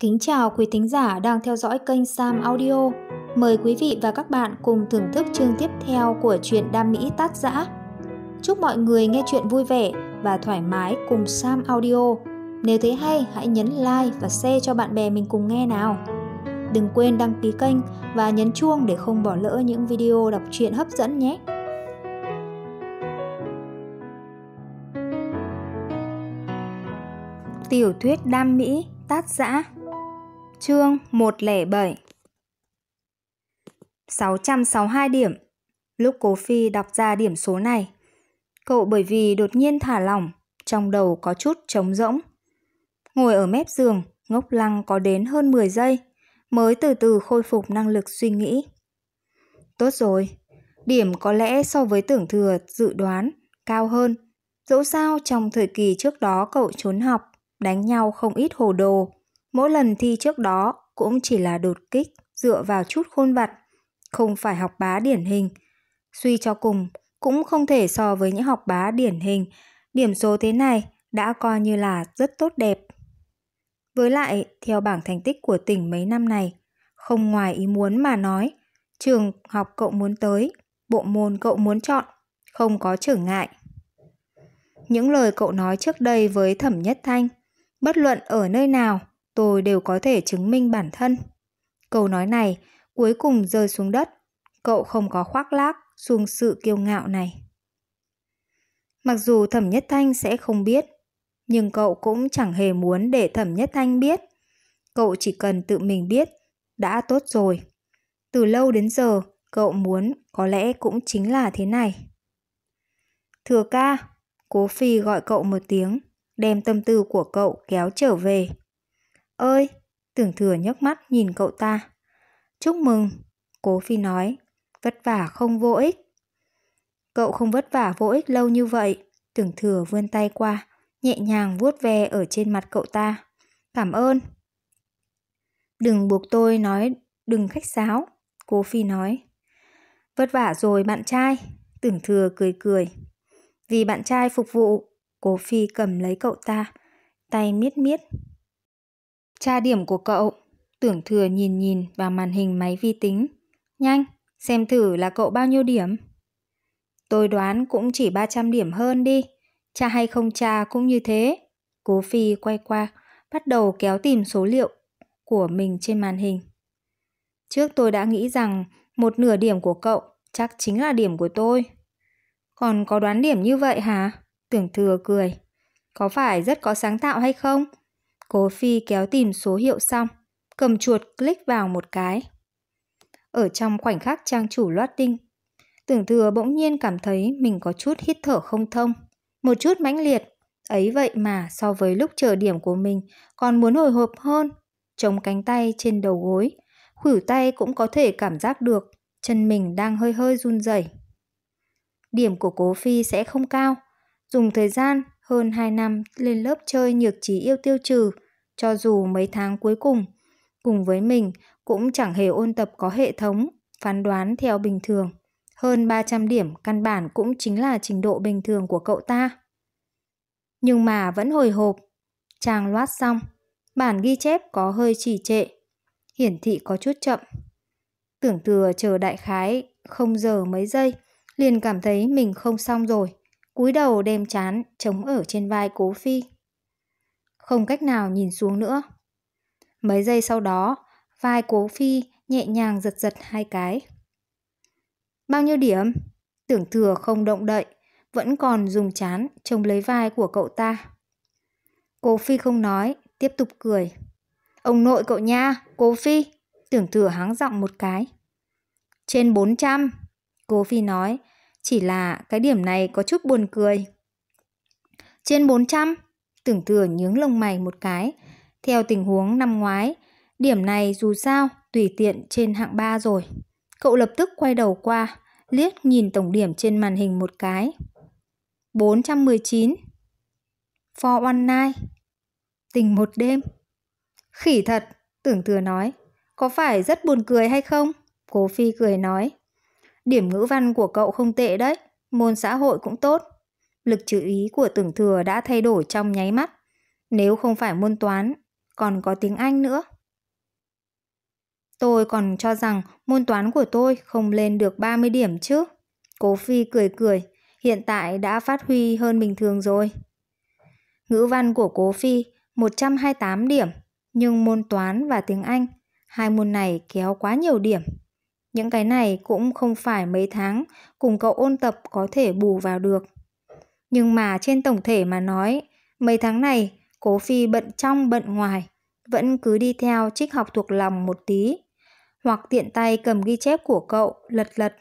Kính chào quý thính giả đang theo dõi kênh Sam Audio. Mời quý vị và các bạn cùng thưởng thức chương tiếp theo của truyện Đam Mỹ Tát Giã. Chúc mọi người nghe chuyện vui vẻ và thoải mái cùng Sam Audio. Nếu thấy hay, hãy nhấn like và share cho bạn bè mình cùng nghe nào. Đừng quên đăng ký kênh và nhấn chuông để không bỏ lỡ những video đọc truyện hấp dẫn nhé. Tiểu thuyết Đam Mỹ Tát Giã Chương 107 662 điểm Lúc Cố Phi đọc ra điểm số này Cậu bởi vì đột nhiên thả lỏng Trong đầu có chút trống rỗng Ngồi ở mép giường Ngốc lăng có đến hơn 10 giây Mới từ từ khôi phục năng lực suy nghĩ Tốt rồi Điểm có lẽ so với tưởng thừa dự đoán Cao hơn Dẫu sao trong thời kỳ trước đó cậu trốn học Đánh nhau không ít hồ đồ Mỗi lần thi trước đó cũng chỉ là đột kích dựa vào chút khôn vặt, không phải học bá điển hình. Suy cho cùng, cũng không thể so với những học bá điển hình, điểm số thế này đã coi như là rất tốt đẹp. Với lại, theo bảng thành tích của tỉnh mấy năm này, không ngoài ý muốn mà nói, trường học cậu muốn tới, bộ môn cậu muốn chọn, không có trở ngại. Những lời cậu nói trước đây với Thẩm Nhất Thanh, bất luận ở nơi nào, tôi đều có thể chứng minh bản thân. Câu nói này cuối cùng rơi xuống đất, cậu không có khoác lác xuông sự kiêu ngạo này. Mặc dù Thẩm Nhất Thanh sẽ không biết, nhưng cậu cũng chẳng hề muốn để Thẩm Nhất Thanh biết. Cậu chỉ cần tự mình biết, đã tốt rồi. Từ lâu đến giờ, cậu muốn có lẽ cũng chính là thế này. Thừa ca, Cố Phi gọi cậu một tiếng, đem tâm tư của cậu kéo trở về, ơi, tưởng thừa nhấc mắt nhìn cậu ta. Chúc mừng, cố phi nói, vất vả không vô ích. Cậu không vất vả vô ích lâu như vậy, tưởng thừa vươn tay qua, nhẹ nhàng vuốt ve ở trên mặt cậu ta. Cảm ơn. Đừng buộc tôi nói, đừng khách sáo, cố phi nói. Vất vả rồi bạn trai, tưởng thừa cười cười. Vì bạn trai phục vụ, cố phi cầm lấy cậu ta, tay miết miết Tra điểm của cậu. Tưởng thừa nhìn nhìn vào màn hình máy vi tính. Nhanh, xem thử là cậu bao nhiêu điểm. Tôi đoán cũng chỉ 300 điểm hơn đi. Cha hay không cha cũng như thế. Cố Phi quay qua, bắt đầu kéo tìm số liệu của mình trên màn hình. Trước tôi đã nghĩ rằng một nửa điểm của cậu chắc chính là điểm của tôi. Còn có đoán điểm như vậy hả? Tưởng thừa cười. Có phải rất có sáng tạo hay không? Cố Phi kéo tìm số hiệu xong, cầm chuột click vào một cái. Ở trong khoảnh khắc trang chủ loát tinh, tưởng thừa bỗng nhiên cảm thấy mình có chút hít thở không thông, một chút mãnh liệt. Ấy vậy mà so với lúc chờ điểm của mình còn muốn hồi hộp hơn, chống cánh tay trên đầu gối, khuỷu tay cũng có thể cảm giác được chân mình đang hơi hơi run rẩy. Điểm của Cố Phi sẽ không cao, dùng thời gian hơn 2 năm lên lớp chơi nhược trí yêu tiêu trừ, cho dù mấy tháng cuối cùng, cùng với mình cũng chẳng hề ôn tập có hệ thống, phán đoán theo bình thường. Hơn 300 điểm căn bản cũng chính là trình độ bình thường của cậu ta. Nhưng mà vẫn hồi hộp. Chàng loát xong, bản ghi chép có hơi trì trệ, hiển thị có chút chậm. Tưởng thừa chờ đại khái, không giờ mấy giây, liền cảm thấy mình không xong rồi cúi đầu đem chán chống ở trên vai cố phi. Không cách nào nhìn xuống nữa. Mấy giây sau đó, vai cố phi nhẹ nhàng giật giật hai cái. Bao nhiêu điểm? Tưởng thừa không động đậy, vẫn còn dùng chán chống lấy vai của cậu ta. Cố phi không nói, tiếp tục cười. Ông nội cậu nha, cố phi. Tưởng thừa háng giọng một cái. Trên 400, cố phi nói, chỉ là cái điểm này có chút buồn cười. Trên 400, tưởng thừa nhướng lông mày một cái. Theo tình huống năm ngoái, điểm này dù sao tùy tiện trên hạng 3 rồi. Cậu lập tức quay đầu qua, liếc nhìn tổng điểm trên màn hình một cái. 419 For One Night Tình một đêm Khỉ thật, tưởng thừa nói Có phải rất buồn cười hay không? Cố phi cười nói Điểm ngữ văn của cậu không tệ đấy, môn xã hội cũng tốt. Lực chữ ý của tưởng thừa đã thay đổi trong nháy mắt. Nếu không phải môn toán, còn có tiếng Anh nữa. Tôi còn cho rằng môn toán của tôi không lên được 30 điểm chứ. Cố Phi cười cười, hiện tại đã phát huy hơn bình thường rồi. Ngữ văn của Cố Phi 128 điểm, nhưng môn toán và tiếng Anh, hai môn này kéo quá nhiều điểm. Những cái này cũng không phải mấy tháng cùng cậu ôn tập có thể bù vào được. Nhưng mà trên tổng thể mà nói, mấy tháng này cố phi bận trong bận ngoài, vẫn cứ đi theo trích học thuộc lòng một tí, hoặc tiện tay cầm ghi chép của cậu lật lật.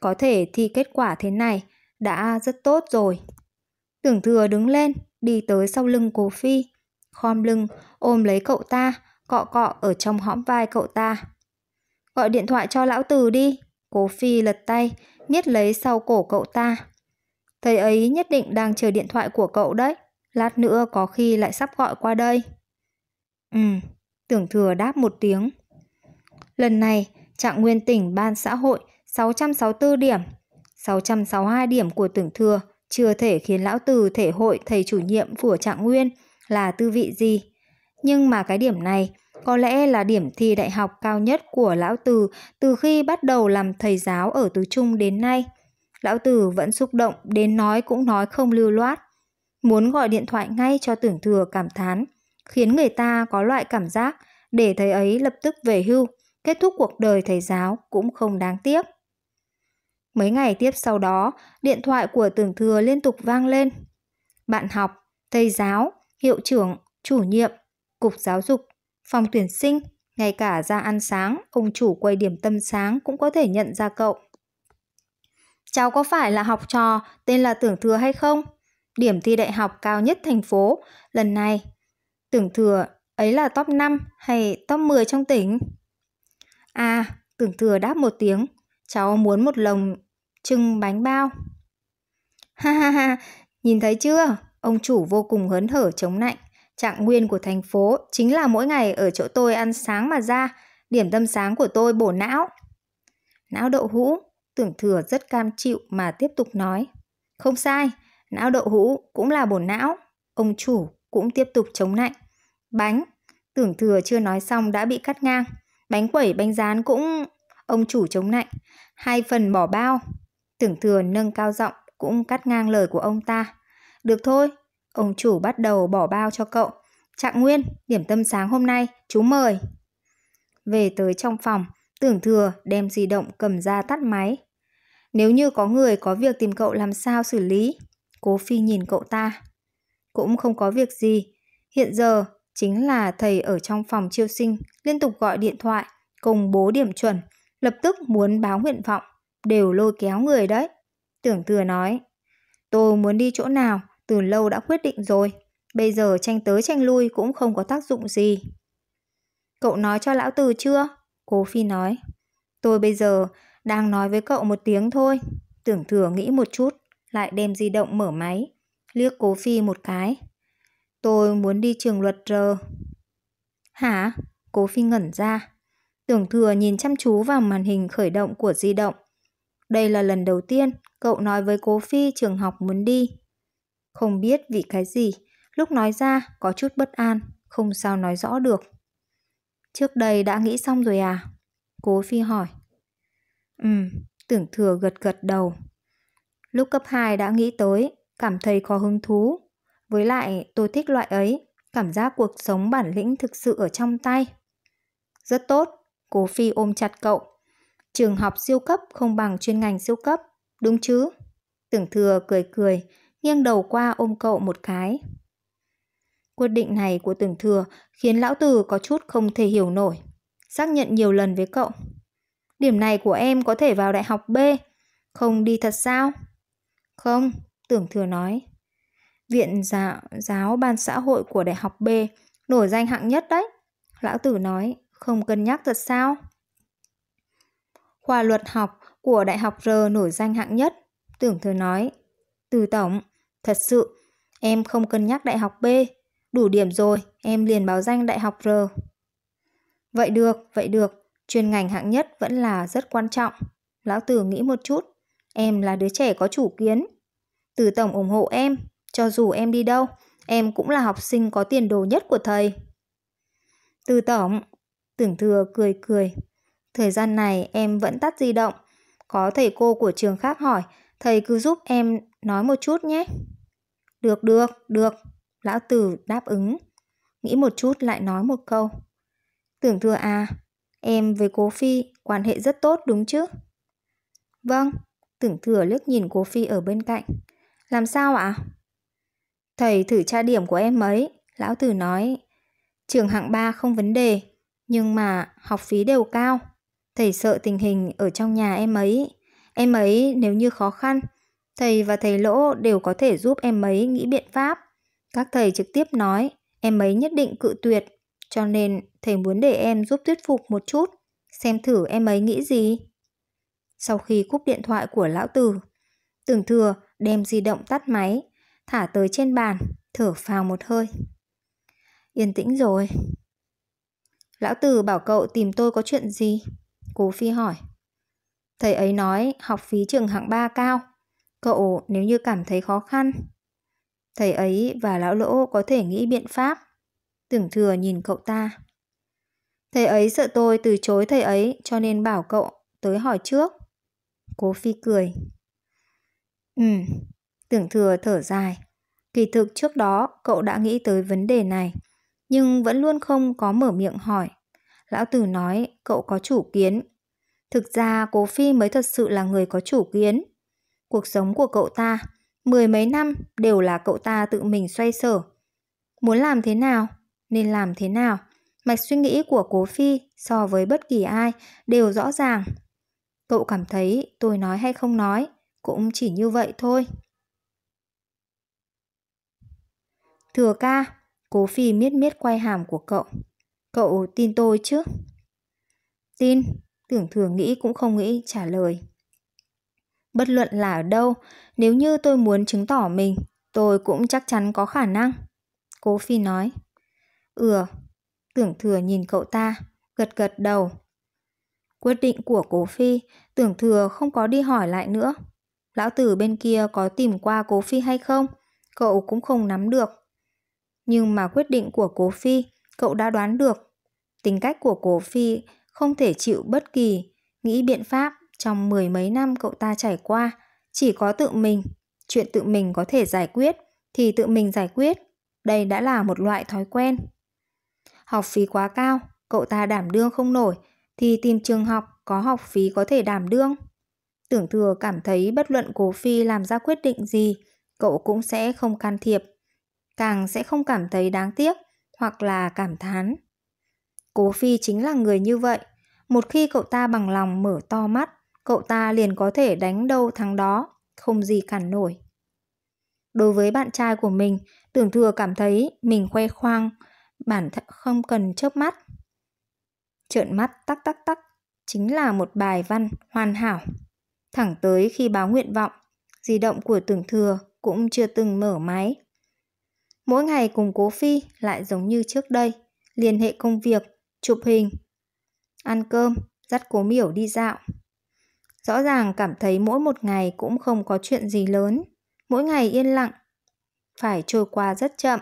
Có thể thi kết quả thế này đã rất tốt rồi. Tưởng thừa đứng lên, đi tới sau lưng cố phi, khom lưng ôm lấy cậu ta, cọ cọ ở trong hõm vai cậu ta. Gọi điện thoại cho lão tử đi. Cố Phi lật tay, niết lấy sau cổ cậu ta. Thầy ấy nhất định đang chờ điện thoại của cậu đấy. Lát nữa có khi lại sắp gọi qua đây. Ừ, tưởng thừa đáp một tiếng. Lần này, trạng nguyên tỉnh ban xã hội 664 điểm. 662 điểm của tưởng thừa chưa thể khiến lão tử thể hội thầy chủ nhiệm của trạng nguyên là tư vị gì. Nhưng mà cái điểm này có lẽ là điểm thi đại học cao nhất của lão Từ từ khi bắt đầu làm thầy giáo ở Tứ Trung đến nay. Lão Từ vẫn xúc động đến nói cũng nói không lưu loát. Muốn gọi điện thoại ngay cho tưởng thừa cảm thán, khiến người ta có loại cảm giác để thầy ấy lập tức về hưu, kết thúc cuộc đời thầy giáo cũng không đáng tiếc. Mấy ngày tiếp sau đó, điện thoại của tưởng thừa liên tục vang lên. Bạn học, thầy giáo, hiệu trưởng, chủ nhiệm, cục giáo dục Phòng tuyển sinh, ngay cả ra ăn sáng, ông chủ quay điểm tâm sáng cũng có thể nhận ra cậu. Cháu có phải là học trò tên là Tưởng Thừa hay không? Điểm thi đại học cao nhất thành phố lần này. Tưởng Thừa ấy là top 5 hay top 10 trong tỉnh? À, Tưởng Thừa đáp một tiếng. Cháu muốn một lồng trưng bánh bao. Ha ha ha, nhìn thấy chưa? Ông chủ vô cùng hớn hở chống nạnh. Trạng nguyên của thành phố chính là mỗi ngày ở chỗ tôi ăn sáng mà ra, điểm tâm sáng của tôi bổ não. Não đậu hũ, tưởng thừa rất cam chịu mà tiếp tục nói. Không sai, não đậu hũ cũng là bổ não. Ông chủ cũng tiếp tục chống nạnh. Bánh, tưởng thừa chưa nói xong đã bị cắt ngang. Bánh quẩy bánh rán cũng... Ông chủ chống nạnh. Hai phần bỏ bao. Tưởng thừa nâng cao giọng cũng cắt ngang lời của ông ta. Được thôi, Ông chủ bắt đầu bỏ bao cho cậu. Trạng Nguyên, điểm tâm sáng hôm nay, chú mời. Về tới trong phòng, tưởng thừa đem di động cầm ra tắt máy. Nếu như có người có việc tìm cậu làm sao xử lý, cố phi nhìn cậu ta. Cũng không có việc gì, hiện giờ chính là thầy ở trong phòng chiêu sinh liên tục gọi điện thoại, công bố điểm chuẩn, lập tức muốn báo nguyện vọng, đều lôi kéo người đấy. Tưởng thừa nói, tôi muốn đi chỗ nào, từ lâu đã quyết định rồi. Bây giờ tranh tới tranh lui cũng không có tác dụng gì. Cậu nói cho lão từ chưa? Cố Phi nói. Tôi bây giờ đang nói với cậu một tiếng thôi. Tưởng thừa nghĩ một chút, lại đem di động mở máy. Liếc Cố Phi một cái. Tôi muốn đi trường luật r. Hả? Cố Phi ngẩn ra. Tưởng thừa nhìn chăm chú vào màn hình khởi động của di động. Đây là lần đầu tiên cậu nói với Cố Phi trường học muốn đi. Không biết vì cái gì, lúc nói ra có chút bất an, không sao nói rõ được. Trước đây đã nghĩ xong rồi à? Cố Phi hỏi. Ừ, tưởng thừa gật gật đầu. Lúc cấp 2 đã nghĩ tới, cảm thấy có hứng thú. Với lại tôi thích loại ấy, cảm giác cuộc sống bản lĩnh thực sự ở trong tay. Rất tốt, Cố Phi ôm chặt cậu. Trường học siêu cấp không bằng chuyên ngành siêu cấp, đúng chứ? Tưởng thừa cười cười, nghiêng đầu qua ôm cậu một cái. Quyết định này của tưởng thừa khiến lão tử có chút không thể hiểu nổi. Xác nhận nhiều lần với cậu. Điểm này của em có thể vào đại học B, không đi thật sao? Không, tưởng thừa nói. Viện giáo, dạ, giáo ban xã hội của đại học B nổi danh hạng nhất đấy. Lão tử nói, không cân nhắc thật sao? Khoa luật học của đại học R nổi danh hạng nhất, tưởng thừa nói. Từ tổng, Thật sự, em không cân nhắc đại học B. Đủ điểm rồi, em liền báo danh đại học R. Vậy được, vậy được. Chuyên ngành hạng nhất vẫn là rất quan trọng. Lão Tử nghĩ một chút. Em là đứa trẻ có chủ kiến. Từ tổng ủng hộ em. Cho dù em đi đâu, em cũng là học sinh có tiền đồ nhất của thầy. Từ tổng, tưởng thừa cười cười. Thời gian này em vẫn tắt di động. Có thầy cô của trường khác hỏi, thầy cứ giúp em nói một chút nhé. Được, được, được, lão tử đáp ứng. Nghĩ một chút lại nói một câu. Tưởng thừa à, em với cố phi quan hệ rất tốt đúng chứ? Vâng, tưởng thừa liếc nhìn cố phi ở bên cạnh. Làm sao ạ? Thầy thử tra điểm của em ấy, lão tử nói. Trường hạng 3 không vấn đề, nhưng mà học phí đều cao. Thầy sợ tình hình ở trong nhà em ấy. Em ấy nếu như khó khăn Thầy và thầy Lỗ đều có thể giúp em ấy nghĩ biện pháp. Các thầy trực tiếp nói, em ấy nhất định cự tuyệt, cho nên thầy muốn để em giúp thuyết phục một chút, xem thử em ấy nghĩ gì. Sau khi cúp điện thoại của lão tử, tưởng thừa đem di động tắt máy, thả tới trên bàn, thở phào một hơi. Yên tĩnh rồi. Lão tử bảo cậu tìm tôi có chuyện gì? Cố phi hỏi. Thầy ấy nói học phí trường hạng 3 cao, Cậu nếu như cảm thấy khó khăn, thầy ấy và lão lỗ có thể nghĩ biện pháp. Tưởng thừa nhìn cậu ta. Thầy ấy sợ tôi từ chối thầy ấy cho nên bảo cậu tới hỏi trước. Cố phi cười. Ừ, tưởng thừa thở dài. Kỳ thực trước đó cậu đã nghĩ tới vấn đề này, nhưng vẫn luôn không có mở miệng hỏi. Lão tử nói cậu có chủ kiến. Thực ra cố phi mới thật sự là người có chủ kiến. Cuộc sống của cậu ta, mười mấy năm đều là cậu ta tự mình xoay sở. Muốn làm thế nào, nên làm thế nào. Mạch suy nghĩ của Cố Phi so với bất kỳ ai đều rõ ràng. Cậu cảm thấy tôi nói hay không nói cũng chỉ như vậy thôi. Thừa ca, Cố Phi miết miết quay hàm của cậu. Cậu tin tôi chứ? Tin, tưởng thừa nghĩ cũng không nghĩ trả lời bất luận là ở đâu, nếu như tôi muốn chứng tỏ mình, tôi cũng chắc chắn có khả năng. Cố Phi nói. Ừ, tưởng thừa nhìn cậu ta, gật gật đầu. Quyết định của Cố Phi, tưởng thừa không có đi hỏi lại nữa. Lão tử bên kia có tìm qua Cố Phi hay không, cậu cũng không nắm được. Nhưng mà quyết định của Cố Phi, cậu đã đoán được. Tính cách của Cố Phi không thể chịu bất kỳ, nghĩ biện pháp trong mười mấy năm cậu ta trải qua, chỉ có tự mình, chuyện tự mình có thể giải quyết thì tự mình giải quyết. Đây đã là một loại thói quen. Học phí quá cao, cậu ta đảm đương không nổi thì tìm trường học có học phí có thể đảm đương. Tưởng thừa cảm thấy bất luận cố phi làm ra quyết định gì, cậu cũng sẽ không can thiệp. Càng sẽ không cảm thấy đáng tiếc hoặc là cảm thán. Cố phi chính là người như vậy. Một khi cậu ta bằng lòng mở to mắt, cậu ta liền có thể đánh đâu thắng đó, không gì cản nổi. Đối với bạn trai của mình, tưởng thừa cảm thấy mình khoe khoang, bản thân không cần chớp mắt. Trợn mắt tắc tắc tắc, chính là một bài văn hoàn hảo. Thẳng tới khi báo nguyện vọng, di động của tưởng thừa cũng chưa từng mở máy. Mỗi ngày cùng cố phi lại giống như trước đây, liên hệ công việc, chụp hình, ăn cơm, dắt cố miểu đi dạo, Rõ ràng cảm thấy mỗi một ngày cũng không có chuyện gì lớn, mỗi ngày yên lặng, phải trôi qua rất chậm.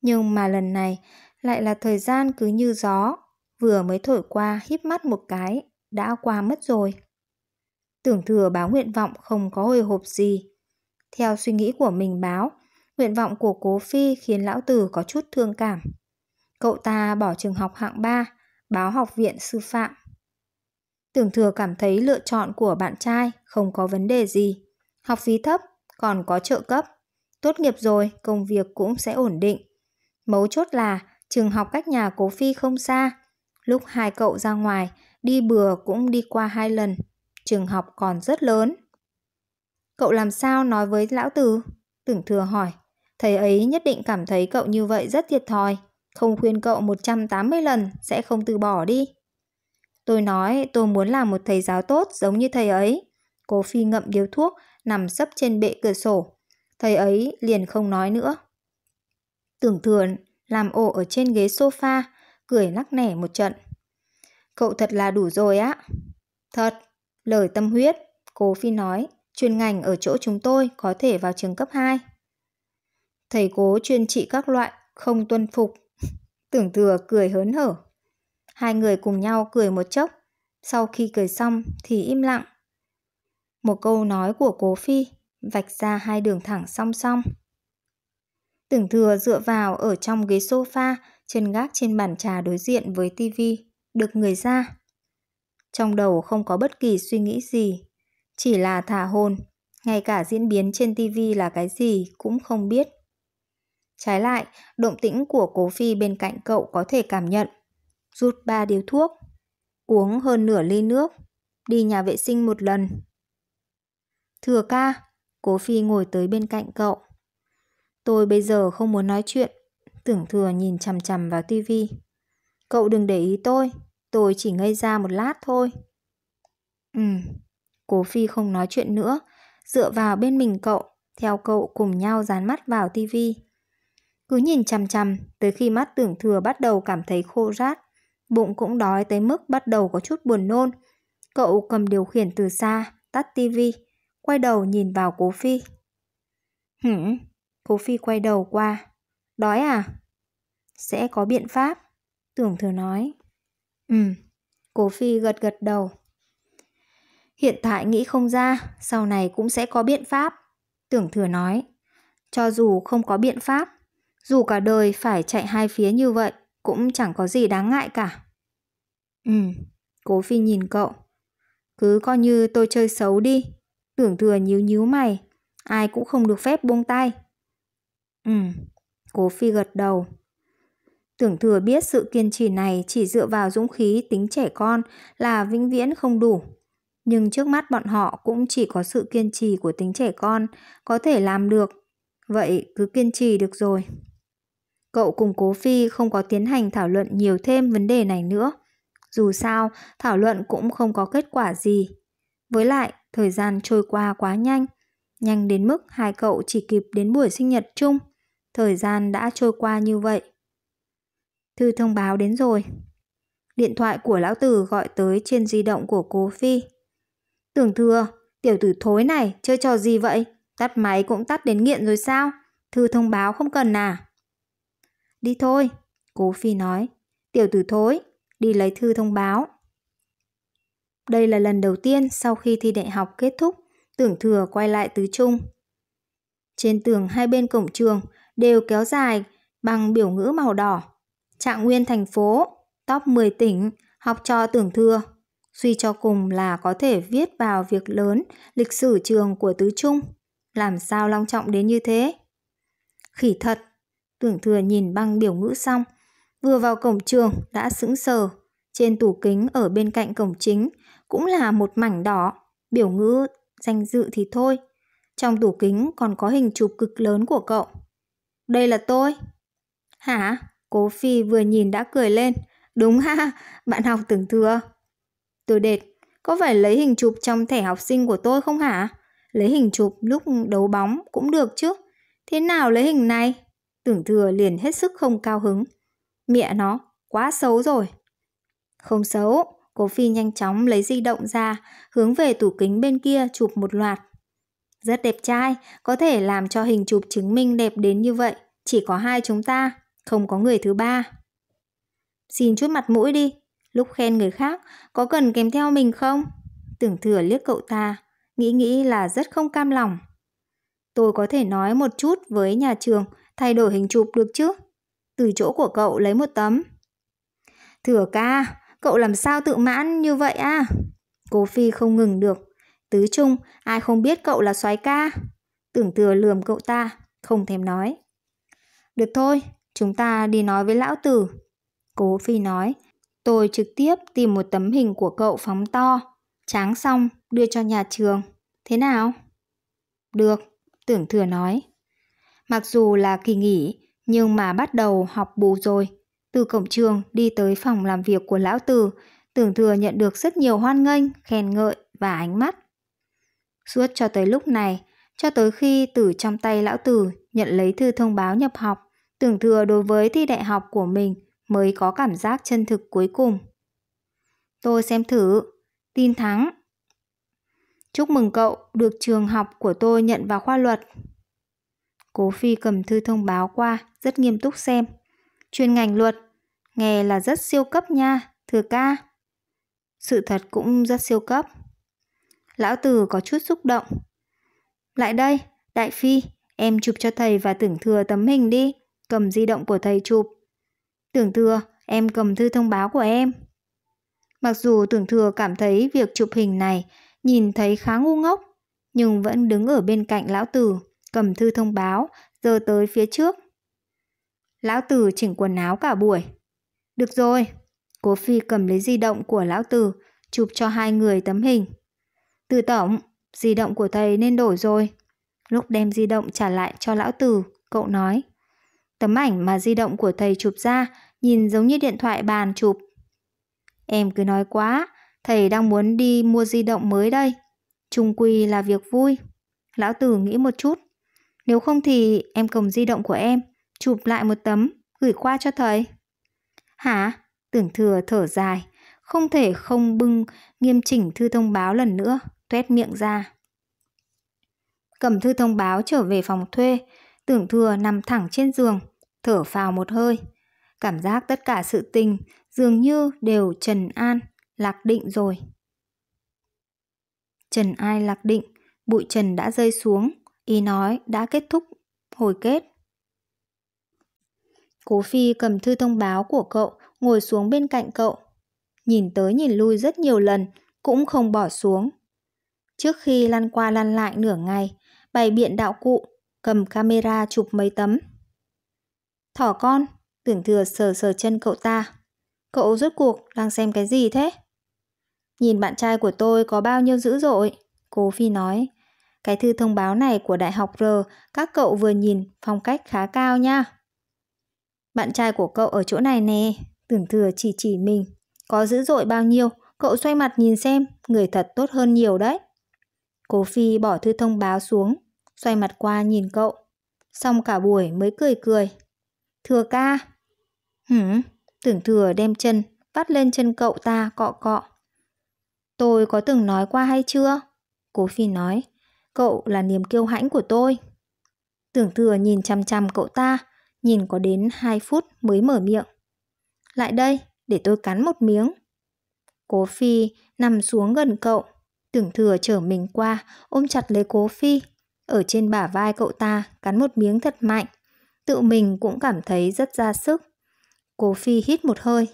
Nhưng mà lần này lại là thời gian cứ như gió, vừa mới thổi qua híp mắt một cái, đã qua mất rồi. Tưởng thừa báo nguyện vọng không có hồi hộp gì. Theo suy nghĩ của mình báo, nguyện vọng của cố phi khiến lão tử có chút thương cảm. Cậu ta bỏ trường học hạng ba báo học viện sư phạm Tưởng thừa cảm thấy lựa chọn của bạn trai không có vấn đề gì. Học phí thấp, còn có trợ cấp. Tốt nghiệp rồi, công việc cũng sẽ ổn định. Mấu chốt là trường học cách nhà cố phi không xa. Lúc hai cậu ra ngoài, đi bừa cũng đi qua hai lần. Trường học còn rất lớn. Cậu làm sao nói với lão tử? Tưởng thừa hỏi. Thầy ấy nhất định cảm thấy cậu như vậy rất thiệt thòi. Không khuyên cậu 180 lần sẽ không từ bỏ đi. Tôi nói tôi muốn làm một thầy giáo tốt giống như thầy ấy. Cố Phi ngậm điếu thuốc, nằm sấp trên bệ cửa sổ. Thầy ấy liền không nói nữa. Tưởng thườn, làm ổ ở trên ghế sofa, cười lắc nẻ một trận. Cậu thật là đủ rồi á. Thật, lời tâm huyết, Cố Phi nói, chuyên ngành ở chỗ chúng tôi có thể vào trường cấp 2. Thầy cố chuyên trị các loại, không tuân phục. Tưởng thừa cười hớn hở. Hai người cùng nhau cười một chốc. Sau khi cười xong thì im lặng. Một câu nói của cố phi vạch ra hai đường thẳng song song. Tưởng thừa dựa vào ở trong ghế sofa, chân gác trên bàn trà đối diện với tivi, được người ra. Trong đầu không có bất kỳ suy nghĩ gì, chỉ là thả hồn, ngay cả diễn biến trên tivi là cái gì cũng không biết. Trái lại, động tĩnh của cố phi bên cạnh cậu có thể cảm nhận rút ba điếu thuốc, uống hơn nửa ly nước, đi nhà vệ sinh một lần. Thừa ca, cố phi ngồi tới bên cạnh cậu. Tôi bây giờ không muốn nói chuyện, tưởng thừa nhìn chằm chằm vào tivi. Cậu đừng để ý tôi, tôi chỉ ngây ra một lát thôi. Ừ, cố phi không nói chuyện nữa, dựa vào bên mình cậu, theo cậu cùng nhau dán mắt vào tivi. Cứ nhìn chằm chằm tới khi mắt tưởng thừa bắt đầu cảm thấy khô rát bụng cũng đói tới mức bắt đầu có chút buồn nôn. Cậu cầm điều khiển từ xa, tắt tivi, quay đầu nhìn vào Cố Phi. hử Cố Phi quay đầu qua. Đói à? Sẽ có biện pháp, Tưởng Thừa nói. Ừm, Cố Phi gật gật đầu. Hiện tại nghĩ không ra, sau này cũng sẽ có biện pháp, Tưởng Thừa nói. Cho dù không có biện pháp, dù cả đời phải chạy hai phía như vậy, cũng chẳng có gì đáng ngại cả. Ừ, cố phi nhìn cậu. Cứ coi như tôi chơi xấu đi. Tưởng thừa nhíu nhíu mày. Ai cũng không được phép buông tay. Ừ, cố phi gật đầu. Tưởng thừa biết sự kiên trì này chỉ dựa vào dũng khí tính trẻ con là vĩnh viễn không đủ. Nhưng trước mắt bọn họ cũng chỉ có sự kiên trì của tính trẻ con có thể làm được. Vậy cứ kiên trì được rồi. Cậu cùng Cố Phi không có tiến hành thảo luận nhiều thêm vấn đề này nữa. Dù sao, thảo luận cũng không có kết quả gì. Với lại, thời gian trôi qua quá nhanh. Nhanh đến mức hai cậu chỉ kịp đến buổi sinh nhật chung. Thời gian đã trôi qua như vậy. Thư thông báo đến rồi. Điện thoại của lão tử gọi tới trên di động của cô Phi. Tưởng thừa, tiểu tử thối này chơi trò gì vậy? Tắt máy cũng tắt đến nghiện rồi sao? Thư thông báo không cần à? Đi thôi, cố Phi nói. Tiểu tử thối, đi lấy thư thông báo. Đây là lần đầu tiên sau khi thi đại học kết thúc, tưởng thừa quay lại tứ trung. Trên tường hai bên cổng trường đều kéo dài bằng biểu ngữ màu đỏ. Trạng nguyên thành phố, top 10 tỉnh, học trò tưởng thừa. Suy cho cùng là có thể viết vào việc lớn lịch sử trường của tứ trung. Làm sao long trọng đến như thế? Khỉ thật, tưởng thừa nhìn băng biểu ngữ xong Vừa vào cổng trường đã sững sờ, trên tủ kính ở bên cạnh cổng chính cũng là một mảnh đỏ, biểu ngữ danh dự thì thôi. Trong tủ kính còn có hình chụp cực lớn của cậu. Đây là tôi. Hả? Cố Phi vừa nhìn đã cười lên. Đúng ha, bạn học tưởng thừa. Tôi đệt, có phải lấy hình chụp trong thẻ học sinh của tôi không hả? Lấy hình chụp lúc đấu bóng cũng được chứ. Thế nào lấy hình này? Tưởng thừa liền hết sức không cao hứng. Mẹ nó, quá xấu rồi. Không xấu, Cố Phi nhanh chóng lấy di động ra, hướng về tủ kính bên kia chụp một loạt. Rất đẹp trai, có thể làm cho hình chụp chứng minh đẹp đến như vậy. Chỉ có hai chúng ta, không có người thứ ba. Xin chút mặt mũi đi, lúc khen người khác, có cần kèm theo mình không? Tưởng thừa liếc cậu ta, nghĩ nghĩ là rất không cam lòng. Tôi có thể nói một chút với nhà trường, thay đổi hình chụp được chứ? từ chỗ của cậu lấy một tấm. Thừa ca, cậu làm sao tự mãn như vậy à? Cố Phi không ngừng được. Tứ Trung, ai không biết cậu là soái ca? Tưởng thừa lườm cậu ta, không thèm nói. Được thôi, chúng ta đi nói với lão tử. Cố Phi nói, tôi trực tiếp tìm một tấm hình của cậu phóng to, tráng xong đưa cho nhà trường. Thế nào? Được, tưởng thừa nói. Mặc dù là kỳ nghỉ, nhưng mà bắt đầu học bù rồi. Từ cổng trường đi tới phòng làm việc của lão tử, tưởng thừa nhận được rất nhiều hoan nghênh, khen ngợi và ánh mắt. Suốt cho tới lúc này, cho tới khi từ trong tay lão tử nhận lấy thư thông báo nhập học, tưởng thừa đối với thi đại học của mình mới có cảm giác chân thực cuối cùng. Tôi xem thử, tin thắng. Chúc mừng cậu được trường học của tôi nhận vào khoa luật. Cố Phi cầm thư thông báo qua, rất nghiêm túc xem. Chuyên ngành luật, nghe là rất siêu cấp nha, thừa ca. Sự thật cũng rất siêu cấp. Lão Tử có chút xúc động. Lại đây, Đại Phi, em chụp cho thầy và tưởng thừa tấm hình đi, cầm di động của thầy chụp. Tưởng thừa, em cầm thư thông báo của em. Mặc dù tưởng thừa cảm thấy việc chụp hình này nhìn thấy khá ngu ngốc, nhưng vẫn đứng ở bên cạnh lão tử cầm thư thông báo, giờ tới phía trước. Lão Tử chỉnh quần áo cả buổi. Được rồi, Cố Phi cầm lấy di động của Lão Tử, chụp cho hai người tấm hình. Từ tổng, di động của thầy nên đổi rồi. Lúc đem di động trả lại cho Lão Tử, cậu nói. Tấm ảnh mà di động của thầy chụp ra nhìn giống như điện thoại bàn chụp. Em cứ nói quá, thầy đang muốn đi mua di động mới đây. Trung quy là việc vui. Lão Tử nghĩ một chút, nếu không thì em cầm di động của em, chụp lại một tấm, gửi qua cho thầy. Hả? Tưởng thừa thở dài, không thể không bưng nghiêm chỉnh thư thông báo lần nữa, tuét miệng ra. Cầm thư thông báo trở về phòng thuê, tưởng thừa nằm thẳng trên giường, thở phào một hơi. Cảm giác tất cả sự tình dường như đều trần an, lạc định rồi. Trần ai lạc định, bụi trần đã rơi xuống, Y nói đã kết thúc hồi kết. Cố Phi cầm thư thông báo của cậu, ngồi xuống bên cạnh cậu. Nhìn tới nhìn lui rất nhiều lần, cũng không bỏ xuống. Trước khi lăn qua lăn lại nửa ngày, bày biện đạo cụ, cầm camera chụp mấy tấm. Thỏ con, tưởng thừa sờ sờ chân cậu ta. Cậu rốt cuộc đang xem cái gì thế? Nhìn bạn trai của tôi có bao nhiêu dữ dội, cố Phi nói. Cái thư thông báo này của Đại học R, các cậu vừa nhìn, phong cách khá cao nha. Bạn trai của cậu ở chỗ này nè, tưởng thừa chỉ chỉ mình. Có dữ dội bao nhiêu, cậu xoay mặt nhìn xem, người thật tốt hơn nhiều đấy. Cố Phi bỏ thư thông báo xuống, xoay mặt qua nhìn cậu. Xong cả buổi mới cười cười. Thừa ca. hửm tưởng thừa đem chân, vắt lên chân cậu ta cọ cọ. Tôi có từng nói qua hay chưa? Cố Phi nói. Cậu là niềm kiêu hãnh của tôi. Tưởng thừa nhìn chăm chăm cậu ta, nhìn có đến 2 phút mới mở miệng. Lại đây, để tôi cắn một miếng. Cố Phi nằm xuống gần cậu, tưởng thừa trở mình qua, ôm chặt lấy Cố Phi. Ở trên bả vai cậu ta cắn một miếng thật mạnh, tự mình cũng cảm thấy rất ra sức. Cố Phi hít một hơi.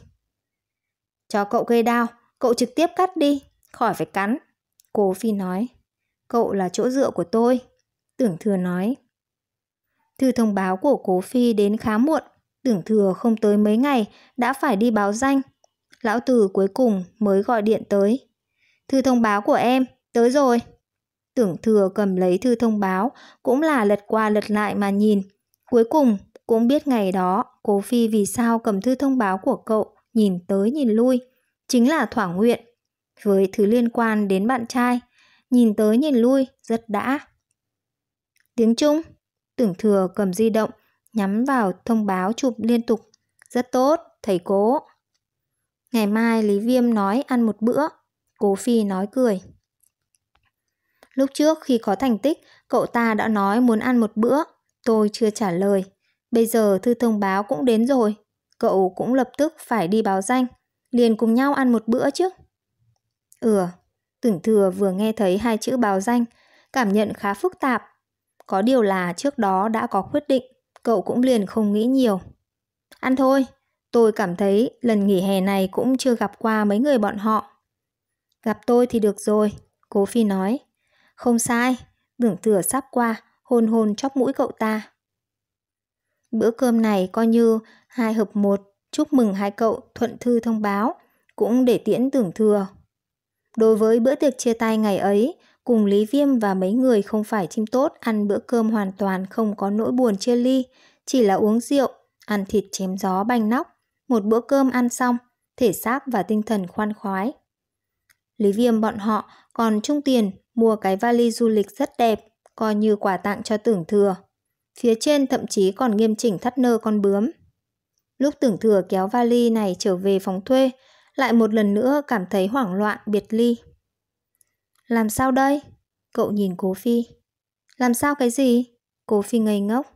Cho cậu gây đau, cậu trực tiếp cắt đi, khỏi phải cắn. Cố Phi nói cậu là chỗ dựa của tôi. Tưởng thừa nói. Thư thông báo của cố phi đến khá muộn, tưởng thừa không tới mấy ngày đã phải đi báo danh. Lão tử cuối cùng mới gọi điện tới. Thư thông báo của em, tới rồi. Tưởng thừa cầm lấy thư thông báo, cũng là lật qua lật lại mà nhìn. Cuối cùng cũng biết ngày đó cố phi vì sao cầm thư thông báo của cậu nhìn tới nhìn lui. Chính là thỏa nguyện với thứ liên quan đến bạn trai. Nhìn tới nhìn lui, rất đã. Tiếng Trung, tưởng thừa cầm di động, nhắm vào thông báo chụp liên tục. Rất tốt, thầy cố. Ngày mai Lý Viêm nói ăn một bữa, cố Phi nói cười. Lúc trước khi có thành tích, cậu ta đã nói muốn ăn một bữa, tôi chưa trả lời. Bây giờ thư thông báo cũng đến rồi, cậu cũng lập tức phải đi báo danh, liền cùng nhau ăn một bữa chứ. Ừ, Tưởng thừa vừa nghe thấy hai chữ báo danh, cảm nhận khá phức tạp. Có điều là trước đó đã có quyết định, cậu cũng liền không nghĩ nhiều. Ăn thôi, tôi cảm thấy lần nghỉ hè này cũng chưa gặp qua mấy người bọn họ. Gặp tôi thì được rồi, cố phi nói. Không sai, tưởng thừa sắp qua, hôn hôn chóp mũi cậu ta. Bữa cơm này coi như hai hợp một, chúc mừng hai cậu thuận thư thông báo, cũng để tiễn tưởng thừa Đối với bữa tiệc chia tay ngày ấy, cùng Lý Viêm và mấy người không phải chim tốt ăn bữa cơm hoàn toàn không có nỗi buồn chia ly, chỉ là uống rượu, ăn thịt chém gió banh nóc. Một bữa cơm ăn xong, thể xác và tinh thần khoan khoái. Lý Viêm bọn họ còn trung tiền mua cái vali du lịch rất đẹp, coi như quà tặng cho tưởng thừa. Phía trên thậm chí còn nghiêm chỉnh thắt nơ con bướm. Lúc tưởng thừa kéo vali này trở về phòng thuê, lại một lần nữa cảm thấy hoảng loạn biệt ly. Làm sao đây? Cậu nhìn Cố Phi. Làm sao cái gì? Cố Phi ngây ngốc.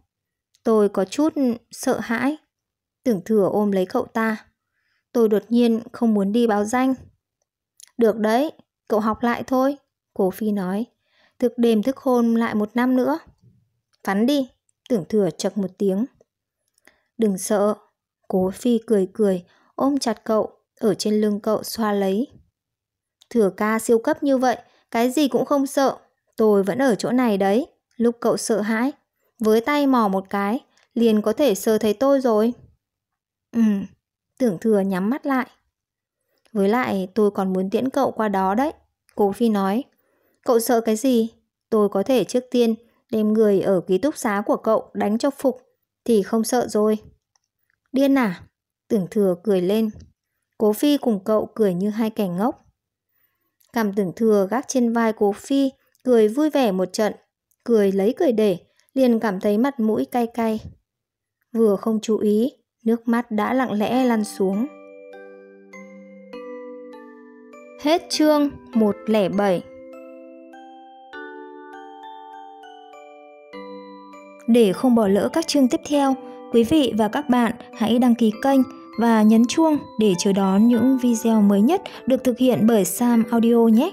Tôi có chút sợ hãi. Tưởng thừa ôm lấy cậu ta. Tôi đột nhiên không muốn đi báo danh. Được đấy, cậu học lại thôi. Cố Phi nói. Thực đêm thức hôn lại một năm nữa. Phắn đi. Tưởng thừa chật một tiếng. Đừng sợ. Cố Phi cười cười, ôm chặt cậu, ở trên lưng cậu xoa lấy. Thừa ca siêu cấp như vậy, cái gì cũng không sợ, tôi vẫn ở chỗ này đấy. Lúc cậu sợ hãi, với tay mò một cái, liền có thể sờ thấy tôi rồi. Ừ, tưởng thừa nhắm mắt lại. Với lại tôi còn muốn tiễn cậu qua đó đấy, cô Phi nói. Cậu sợ cái gì? Tôi có thể trước tiên đem người ở ký túc xá của cậu đánh cho phục thì không sợ rồi. Điên à? Tưởng thừa cười lên. Cố Phi cùng cậu cười như hai kẻ ngốc. Cằm tưởng thừa gác trên vai Cố Phi, cười vui vẻ một trận, cười lấy cười để, liền cảm thấy mặt mũi cay cay. Vừa không chú ý, nước mắt đã lặng lẽ lăn xuống. Hết chương 107 Để không bỏ lỡ các chương tiếp theo, quý vị và các bạn hãy đăng ký kênh và nhấn chuông để chờ đón những video mới nhất được thực hiện bởi Sam Audio nhé.